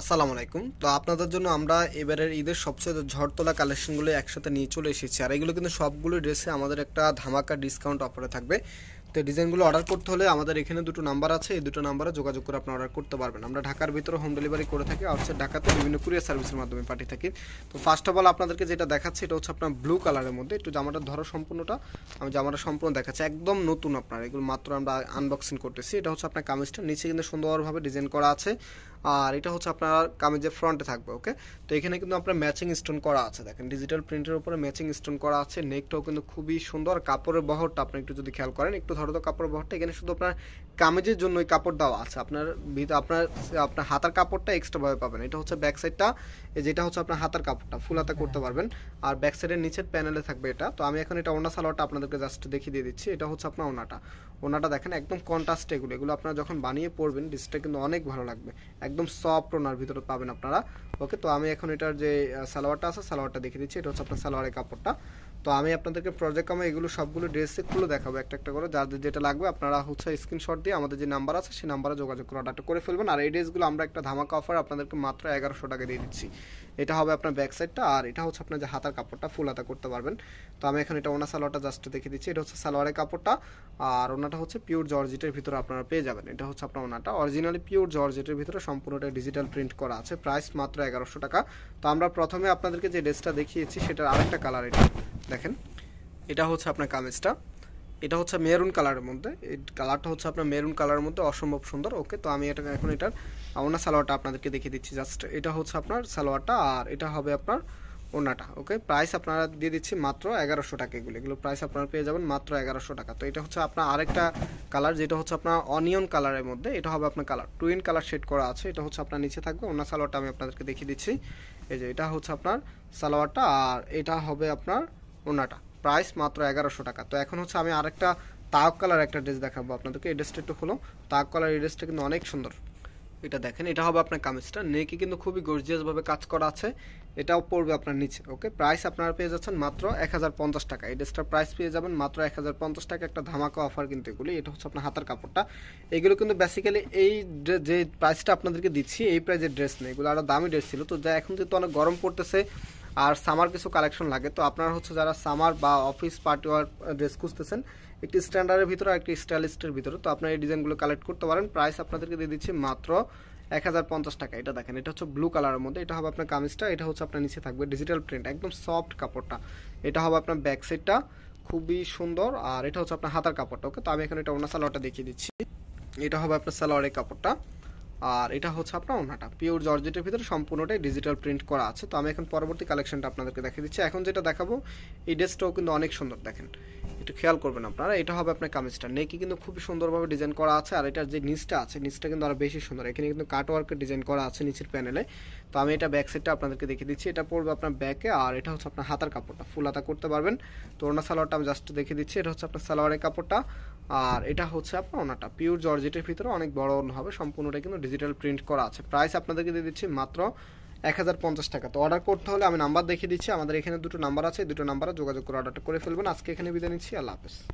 আসসালামু আলাইকুম তো আপনাদের জন্য আমরা এবারের ঈদের সবচেয়ে ঝড় তোলা কালেকশনগুলো একসাথে নিয়ে চলে এসেছি আর এগুলো কিন্তু সবগুলো ড্রেসে আমাদের একটা ধামাকা ডিসকাউন্ট অফারে থাকবে তো ডিজাইনগুলো অর্ডার করতে হলে আমাদের এখানে দুটো নাম্বার আছে এই দুটো নাম্বারে যোগাযোগ করে আপনি অর্ডার করতে পারবেন আমরা ঢাকার ভিতরে হোম ডেলিভারি করে থাকি আউটসাইড ঢাকাতে বিভিন্ন কুরিয়ার সার্ভিসের মাধ্যমে পাঠিয়ে থাকি তো ফার্স্ট অফ অল আপনাদেরকে যেটা দেখাচ্ছি এটা হচ্ছে আপনার ব্লু কালারের মধ্যে একটু জামাটা ধরো সম্পূর্ণটা আমি জামাটা সম্পূর্ণ দেখাচ্ছি একদম নতুন আপনার এগুলো মাত্র আমরা আনবক্সিং করতেছি এটা হচ্ছে আপনার কামিজটা নিচে কিন্তু সুন্দরভাবে ডিজাইন করা আছে আর এটা হচ্ছে আপনার কামিজের ফ্রন্টে থাকবে ওকে তো এখানে কিন্তু আপনার ম্যাচিং স্টোন করা আছে দেখেন ডিজিটাল প্রিন্টের উপরে ম্যাচিং স্টোন করা আছে নেকটাও কিন্তু খুবই সুন্দর কাপড়ের বহরটা আপনি একটু যদি খেয়াল করেন একটু তো কাপড় বহরটা এখানে শুধু আপনার কামেজের জন্যই কাপড় দেওয়া আছে আপনার ভিতরে আপনার আপনার হাতার কাপড়টা এক্সট্রা ভাবে পাবেন এটা হচ্ছে ব্যাক সাইডটা যেটা হচ্ছে আপনার হাতার কাপড়টা ফুল হাতা হ্যাঁ। করতে পারবেন আর ব্যাক সাইডের নিচের প্যানেলে থাকবে এটা তো আমি এখন এটা ওনা সালোয়ারটা আপনাদেরকে জাস্ট দেখিয়ে দিয়ে দিচ্ছি এটা হচ্ছে আপনার ওনাটা ওনাটা দেখেন একদম কন্ট্রাস্ট এগুলো এগুলো আপনারা যখন বানিয়ে পড়বেন ডিসটা কিন্তু অনেক ভালো লাগবে একদম সফট ওনার ভিতরে পাবেন আপনারা ওকে তো আমি এখন এটার যে সালোয়ারটা আছে সালোয়ারটা দেখিয়ে দিচ্ছি এটা হচ্ছে আপনার সালোয়ারের কাপড়টা তো আমি আপনাদেরকে প্রজেক্ট কামে এগুলো সবগুলো ড্রেসে খুলে দেখাবো একটা একটা করে যাদের যেটা লাগবে আপনারা হচ্ছে স্ক্রিনশট দিয়ে আমাদের যে নাম্বার আছে সেই নাম্বারে যোগাযোগ করে অর্ডারটা করে ফেলবেন আর এই ড্রেসগুলো আমরা একটা ধামাকা অফার আপনাদেরকে মাত্র এগারোশো টাকা দিয়ে দিচ্ছি এটা হবে আপনার ব্যাক সাইডটা আর এটা হচ্ছে আপনার যে হাতার কাপড়টা ফুল হাতা করতে পারবেন তো আমি এখন এটা ওনা সালোয়ারটা জাস্ট দেখে দিচ্ছি এটা হচ্ছে সালোয়ারের কাপড়টা আর ওনাটা হচ্ছে পিওর জর্জেটের ভিতরে আপনারা পেয়ে যাবেন এটা হচ্ছে আপনার ওনাটা অরিজিনালি পিওর জর্জেটের ভিতরে সম্পূর্ণটা ডিজিটাল প্রিন্ট করা আছে প্রাইস মাত্র এগারোশো টাকা তো আমরা প্রথমে আপনাদেরকে যে ড্রেসটা দেখিয়েছি সেটার আরেকটা কালার এটা দেখেন এটা হচ্ছে আপনার কামেজটা এটা হচ্ছে মেরুন কালারের মধ্যে এই কালারটা হচ্ছে আপনার মেরুন কালারের মধ্যে অসম্ভব সুন্দর ওকে তো আমি এটা এখন এটার ওনার সালোয়ারটা আপনাদেরকে দেখিয়ে দিচ্ছি জাস্ট এটা হচ্ছে আপনার সালোয়ারটা আর এটা হবে আপনার ওনাটা ওকে প্রাইস আপনারা দিয়ে দিচ্ছি মাত্র এগারোশো টাকা এগুলো এগুলো প্রাইস আপনারা পেয়ে যাবেন মাত্র এগারোশো টাকা তো এটা হচ্ছে আপনার আরেকটা কালার যেটা হচ্ছে আপনার অনিয়ন কালারের মধ্যে এটা হবে আপনার কালার টুইন কালার শেড করা আছে এটা হচ্ছে আপনার নিচে থাকবে ওনার সালোয়ারটা আমি আপনাদেরকে দেখিয়ে দিচ্ছি এই যে এটা হচ্ছে আপনার সালোয়ারটা আর এটা হবে আপনার ওনাটা প্রাইস মাত্র এগারোশো টাকা তো এখন হচ্ছে আমি আরেকটা তাক কালার একটা ড্রেস দেখাবো আপনাদেরকে এই ড্রেসটা একটু হলো তাক কালার এই ড্রেসটা কিন্তু অনেক সুন্দর এটা দেখেন এটা হবে আপনার কামিজটা নেকি কিন্তু খুবই গর্জিয়াসভাবে কাজ করা আছে এটাও পড়বে আপনার নিচে ওকে প্রাইস আপনারা পেয়ে যাচ্ছেন মাত্র এক টাকা এই ড্রেসটার প্রাইস পেয়ে যাবেন মাত্র এক টাকা একটা ধামাকা অফার কিন্তু এগুলি এটা হচ্ছে আপনার হাতের কাপড়টা এগুলো কিন্তু বেসিক্যালি এই যে প্রাইসটা আপনাদেরকে দিচ্ছি এই প্রাইসের ড্রেস নেই এগুলো আরও দামি ড্রেস ছিল তো যা এখন যেহেতু অনেক গরম পড়তেছে আর সামার কিছু কালেকশন লাগে তো আপনারা হচ্ছে যারা সামার বা অফিস পার্টি ওয়ার ড্রেস খুঁজতেছেন একটি স্ট্যান্ডার্ডের ভিতরে একটি স্টাইলিস্টের ভিতরে তো আপনারা এই ডিজাইনগুলো কালেক্ট করতে পারেন প্রাইস আপনাদেরকে দিয়ে দিচ্ছি মাত্র এক হাজার পঞ্চাশ টাকা এটা দেখেন এটা হচ্ছে ব্লু কালারের মধ্যে এটা হবে আপনার কামিজটা এটা হচ্ছে আপনার নিচে থাকবে ডিজিটাল প্রিন্ট একদম সফট কাপড়টা এটা হবে আপনার ব্যাক সাইডটা খুবই সুন্দর আর এটা হচ্ছে আপনার হাতার কাপড়টা ওকে তো আমি এখানে এটা ওনার সালোয়ারটা দেখিয়ে দিচ্ছি এটা হবে আপনার সালোয়ারের কাপড়টা আর এটা হচ্ছে আপনার ওনাটা পিওর জর্জেটের ভিতরে সম্পূর্ণটাই ডিজিটাল প্রিন্ট করা আছে তো আমি এখন পরবর্তী কালেকশনটা আপনাদেরকে দেখিয়ে দিচ্ছি এখন যেটা দেখাবো এই ড্রেসটাও কিন্তু অনেক সুন্দর দেখেন একটু খেয়াল করবেন আপনারা এটা হবে আপনার কামিজটা নেকি কিন্তু খুব সুন্দরভাবে ডিজাইন করা আছে আর এটার যে নিচটা আছে নিচটা কিন্তু আরও বেশি সুন্দর এখানে কিন্তু কাটওয়ার্কের ডিজাইন করা আছে নিচের প্যানেলে তো আমি এটা ব্যাক সেটটা আপনাদেরকে দেখিয়ে দিচ্ছি এটা পড়বে আপনার ব্যাকে আর এটা হচ্ছে আপনার হাতার কাপড়টা ফুল হাতা করতে পারবেন তো ওনার সালোয়ারটা আমি জাস্ট দেখিয়ে দিচ্ছি এটা হচ্ছে আপনার সালোয়ারের কাপড়টা আর এটা হচ্ছে আপনার ওনাটা পিওর জর্জেটের ভিতরে অনেক বড় অন্য হবে সম্পূর্ণটা কিন্তু ডিজিটাল প্রিন্ট করা আছে প্রাইস আপনাদেরকে দিয়ে দিচ্ছি মাত্র এক হাজার পঞ্চাশ টাকা তো অর্ডার করতে হলে আমি নাম্বার দেখিয়ে দিচ্ছি আমাদের এখানে দুটো নাম্বার আছে দুটো নাম্বারে যোগাযোগ করে অর্ডারটা করে ফেলবেন আজকে এখানে বিদায় নিচ্ছি আল্লাহ হাফেজ